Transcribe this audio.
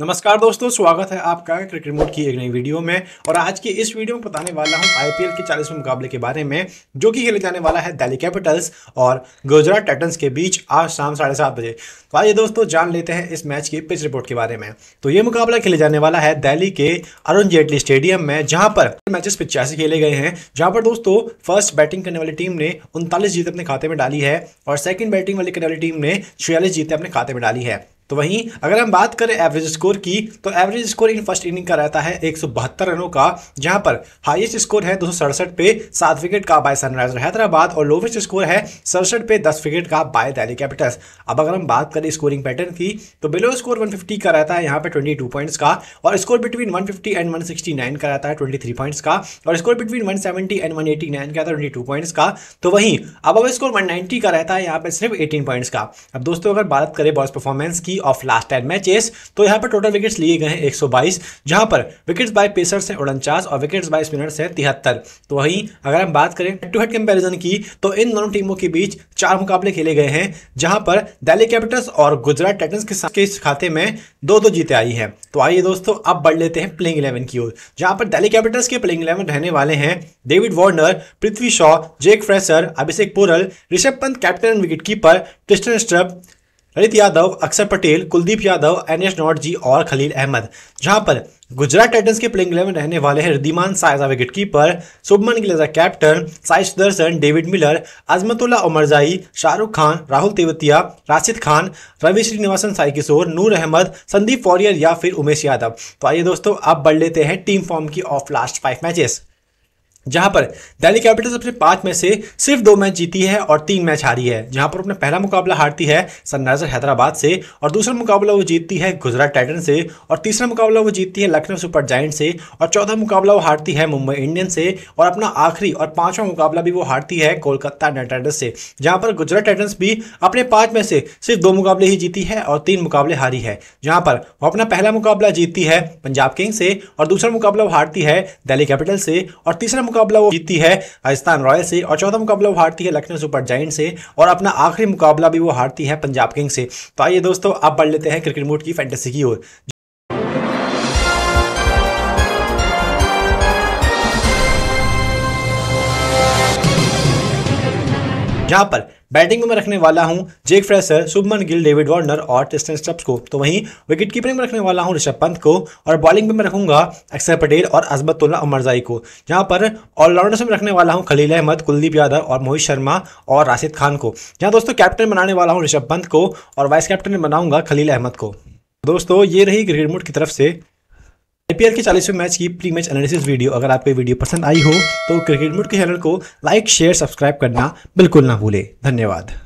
नमस्कार दोस्तों स्वागत है आपका क्रिकेट मोड की एक नई वीडियो में और आज की इस वीडियो में बताने वाला हूं आईपीएल के चालीसवें मुकाबले के बारे में जो कि खेले जाने वाला है दिल्ली कैपिटल्स और गुजरात टाइटंस के बीच आज शाम साढ़े सात बजे तो आइए दोस्तों जान लेते हैं इस मैच की पिच रिपोर्ट के बारे में तो ये मुकाबला खेले जाने वाला है दिल्ली के अरुण जेटली स्टेडियम में जहाँ पर मैचेस पिचासी खेले गए हैं जहाँ पर दोस्तों फर्स्ट बैटिंग करने वाली टीम ने उनतालीस जीत अपने खाते में डाली है और सेकेंड बैटिंग वाली करने वाली टीम ने छियालीस जीतें अपने खाते में डाली है तो वहीं अगर हम बात करें एवरेज स्कोर की तो average score in first inning का रहता है एक रनों का जहां पर हाईएस्ट स्कोर है दो पे सात विकेट का बाय सनराइजर हैदराबाद और लोवेस्ट स्कोर है सड़सठ पे दस विकेट का बाय दिल्ली कैपिटल्स अब अगर हम बात करें स्कोरिंग पैटर्न की तो बिलो स्कोर वन का रहता है यहाँ पर ट्वेंटी पॉइंट्स का और score between one and one का रहता है ट्वेंटी पॉइंट्स का और score between one and nine का रहता है 22 पॉइंट्स का तो वहीं अब अब स्कोर वन का रहता है यहाँ पर सिर्फ एटीन पॉइंट्स का अब दोस्तों अगर बात करें बॉल्स परफॉर्मेंस की ऑफ लास्ट टेन मैचेस तो यहाँ पर टोटल विकेट्स लिए गए हैं 122 जहां पर विकेट्स बाय पेसर्स हैं उनचास और विकेट्स बाय स्पिनर्स हैं तिहत्तर तो वहीं अगर हम बात करें हेड टू हेड कंपेरिजन की तो इन दोनों टीमों के बीच चार मुकाबले खेले गए हैं जहां पर दिल्ली कैपिटल्स और गुजरात टाइटन्स के साथ इस खाते में दो दो जीते आई है तो आइए दोस्तों अब बढ़ लेते हैं प्लेइंग इलेवन की ओर जहां पर दिल्ली कैपिटल्स के प्लेइंग इलेवन रहने वाले हैं David Warner Prithvi Shaw Jake Fraser Abhishek Porel Rishabh Pant captain and wicket keeper Tristan Stubbs Lalit Yadav Axar Patel Kuldeep Yadav एन एस नॉट जी और खलील अहमद जहां पर गुजरात टाइटन्स के प्लेइंग इलेवन रहने वाले हैं Wriddhiman Saha wicket keeper Shubman Gill captain Sai Sudharsan David Miller Azmatullah Omarzai Shahrukh Khan Rahul Tewatia Rashid Khan Ravi Srinivasan Sai Kishore Noor Ahmad Sandeep Warrier या फिर उमेश यादव तो आइए दोस्तों अब बढ़ लेते हैं टीम फॉर्म की ऑफ लास्ट फाइव मैचेस जहां पर दिल्ली कैपिटल्स अपने पांच में से सिर्फ दो मैच जीती है और तीन मैच हारी है जहां पर अपने पहला मुकाबला हारती है सनराइजर हैदराबाद से और दूसरा मुकाबला वो जीतती है गुजरात टाइटन से और तीसरा मुकाबला वो जीतती है लखनऊ सुपर जाइंट से और चौथा मुकाबला वो हारती है मुंबई इंडियन से और अपना आखिरी और पांचवा मुकाबला भी वो हारती है कोलकाता नाइट राइडर्स से जहाँ पर गुजरात टाइटन्स भी अपने पाँच में से सिर्फ दो मुकाबले ही जीती है और तीन मुकाबले हारी है जहाँ पर वो अपना पहला मुकाबला जीतती है पंजाब किंग्स से और दूसरा मुकाबला वो हारती है दिल्ली कैपिटल से और तीसरा मुकाबला वो जीती है राजस्थान रॉयल से और चौथा मुकाबला वो हारती है लखनऊ सुपर जाइंट से और अपना आखिरी मुकाबला भी वो हारती है पंजाब किंग्स से तो आइए दोस्तों आप बढ़ लेते हैं क्रिकेट मोड की फैंटेसी की ओर जहां पर बैटिंग में रखने वाला हूं Jake Fraser Shubman Gill David Warner और टिस्टन स्टप्स को तो वहीं विकेट कीपिंग में रखने वाला हूं ऋषभ पंत को और बॉलिंग में मैं रखूंगा अक्षर पटेल और अजमतुल्ला अमरजाई को जहां पर ऑलराउंडर्स में रखने वाला हूं खलील अहमद कुलदीप यादव और मोहित शर्मा और राशिद खान को जहाँ दोस्तों कैप्टन बनाने वाला हूँ ऋषभ पंत को और वाइस कैप्टन बनाऊंगा खलील अहमद को दोस्तों ये रही ग्रेड मोड की तरफ से आईपीएल के चालीसवें मैच की प्री मैच एनालिसिस वीडियो अगर आपको वीडियो पसंद आई हो तो क्रिकेट मूड के चैनल को लाइक शेयर सब्सक्राइब करना बिल्कुल ना भूले धन्यवाद